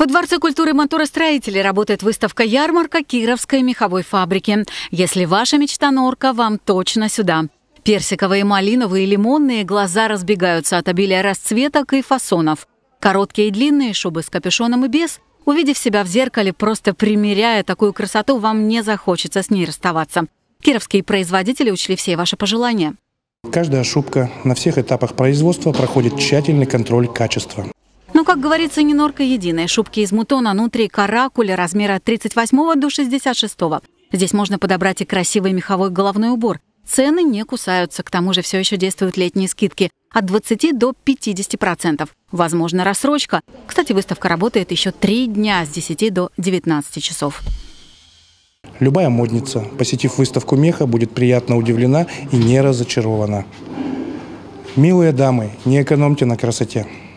Во Дворце культуры моторостроителей работает выставка-ярмарка Кировской меховой фабрики. Если ваша мечта норка, вам точно сюда. Персиковые, малиновые лимонные глаза разбегаются от обилия расцветок и фасонов. Короткие и длинные шубы с капюшоном и без. Увидев себя в зеркале, просто примеряя такую красоту, вам не захочется с ней расставаться. Кировские производители учли все ваши пожелания. Каждая шубка на всех этапах производства проходит тщательный контроль качества. Ну как говорится, не норка единая. Шубки из мутона, нутри, каракуля размера от 38 до 66. Здесь можно подобрать и красивый меховой головной убор. Цены не кусаются, к тому же все еще действуют летние скидки от 20 до 50%. процентов. Возможно, рассрочка. Кстати, выставка работает еще три дня с 10 до 19 часов. Любая модница, посетив выставку меха, будет приятно удивлена и не разочарована. Милые дамы, не экономьте на красоте.